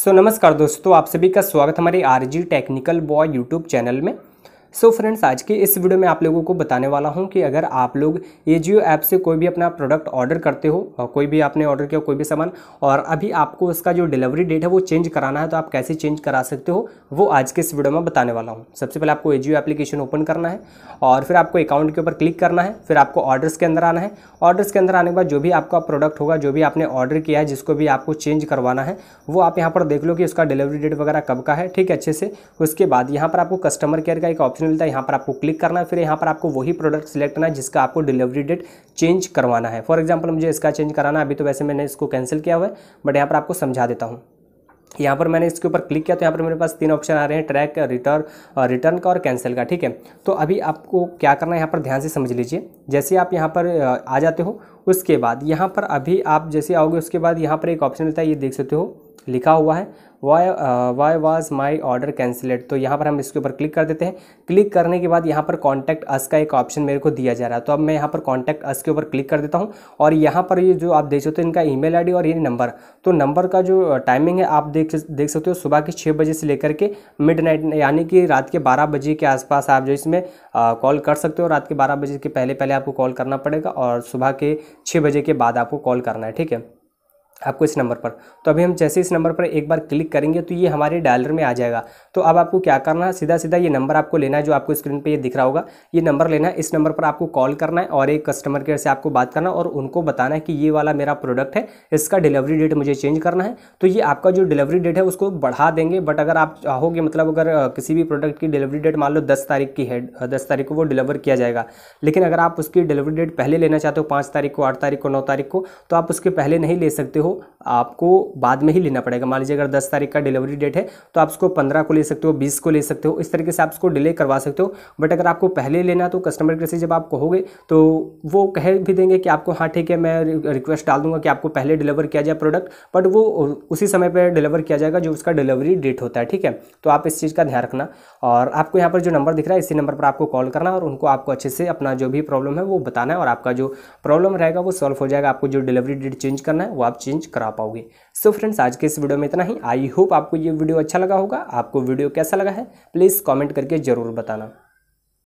सो so, नमस्कार दोस्तों आप सभी का स्वागत हमारे R G technical boy YouTube channel में सो so फ्रेंड्स आज के इस वीडियो में आप लोगों को बताने वाला हूँ कि अगर आप लोग ए जियो ऐप से कोई भी अपना प्रोडक्ट ऑर्डर करते हो कोई भी आपने ऑर्डर किया कोई भी सामान और अभी आपको उसका जो डिलीवरी डेट है वो चेंज कराना है तो आप कैसे चेंज करा सकते हो वो आज के इस वीडियो में बताने वाला हूँ सबसे पहले आपको ए एप्लीकेशन ओपन करना है और फिर आपको अकाउंट के ऊपर क्लिक करना है फिर आपको ऑर्डर्स के अंदर आना है ऑर्डर्स के अंदर आने के बाद जो भी आपका प्रोडक्ट होगा जो भी आपने ऑर्डर किया है जिसको भी आपको चेंज करवाना है वो आप यहाँ पर देख लो कि उसका डिलीवरी डेट वगैरह कब का है ठीक है अच्छे से उसके बाद यहाँ पर आपको कस्टमर केयर का एक ऑप्शन ऑप्शन मिलता है यहाँ पर आपको क्लिक करना है फिर यहाँ पर आपको वही प्रोडक्ट सिलेक्ट करना है जिसका आपको डिलीवरी डेट चेंज करवाना है फॉर एग्जाम्पल मुझे इसका चेंज कराना अभी तो वैसे मैंने इसको कैंसिल किया हुआ है बट यहाँ पर आपको समझा देता हूँ यहाँ पर मैंने इसके ऊपर क्लिक किया तो यहाँ पर मेरे पास तीन ऑप्शन आ रहे हैं ट्रैक रिटर्न रिटर्न का और कैंसिल का ठीक है तो अभी आपको क्या करना है यहाँ पर ध्यान से समझ लीजिए जैसे आप यहाँ पर आ जाते हो उसके बाद यहाँ पर अभी आप जैसे आओगे उसके बाद यहाँ पर एक ऑप्शन मिलता है ये देख सकते हो लिखा हुआ है why why was my order cancelled तो यहाँ पर हम इसके ऊपर क्लिक कर देते हैं क्लिक करने के बाद यहाँ पर कॉन्टैक्ट अस का एक ऑप्शन मेरे को दिया जा रहा है तो अब मैं यहाँ पर कॉन्टैक्ट अस के ऊपर क्लिक कर देता हूँ और यहाँ पर ये जो आप देख सकते हो इनका ईमेल आईडी और ये नंबर तो नंबर का जो टाइमिंग uh, है आप देख देख सकते हो सुबह के छः बजे से लेकर के मिड नाइट यानी कि रात के बारह बजे के आसपास आप जो इसमें कॉल uh, कर सकते हो रात के बारह बजे के पहले पहले आपको कॉल करना पड़ेगा और सुबह के छः बजे के बाद आपको कॉल करना है ठीक है आपको इस नंबर पर तो अभी हम जैसे इस नंबर पर एक बार क्लिक करेंगे तो ये हमारे डायलर में आ जाएगा तो अब आपको क्या करना है सीधा सीधा ये नंबर आपको लेना है जो आपको स्क्रीन पे ये दिख रहा होगा ये नंबर लेना है इस नंबर पर आपको कॉल करना है और एक कस्टमर केयर से आपको बात करना है और उनको बताना है कि ये वाला मेरा प्रोडक्ट है इसका डिलीवरी डेट मुझे चेंज करना है तो ये आपका जो डिलीवरी डेट है उसको बढ़ा देंगे बट अगर आप चाहोगे मतलब अगर किसी भी प्रोडक्ट की डिलीवरी डेट मान लो दस तारीख की है दस तारीख को वो डिलीवर किया जाएगा लेकिन अगर आप उसकी डिलीवरी डेट पहले लेना चाहते हो पाँच तारीख को आठ तारीख को नौ तारीख को तो आप उसके पहले नहीं ले सकते हो हो आपको बाद में ही लेना पड़ेगा मान लीजिए अगर दस तारीख का डिलीवरी डेट है तो आप उसको पंद्रह को ले सकते हो बीस को ले सकते हो इस तरीके से आप उसको डिले करवा सकते हो बट अगर आपको पहले लेना तो कस्टमर केयर से जब आप कहोगे तो वो कह भी देंगे कि आपको हाँ ठीक है मैं रिक्वेस्ट डाल दूंगा कि आपको पहले डिलीवर किया जाए प्रोडक्ट बट वो उसी समय पर डिलीवर किया जाएगा जो उसका डिलीवरी डेट होता है ठीक है तो आप इस चीज़ का ध्यान रखना और आपको यहाँ पर जो नंबर दिख रहा है इसी नंबर पर आपको कॉल करना और उनको आपको अच्छे से अपना जो भी प्रॉब्लम है वो बताना है और आपका जो प्रॉब्लम रहेगा वो सॉल्व हो जाएगा आपको जो डिलीवरी डेट चेंज करना है वो आप चेंज चेंज करा पाओगे सो so फ्रेंड्स आज के इस वीडियो में इतना ही आई होप आपको ये वीडियो अच्छा लगा होगा आपको वीडियो कैसा लगा है प्लीज़ कॉमेंट करके ज़रूर बताना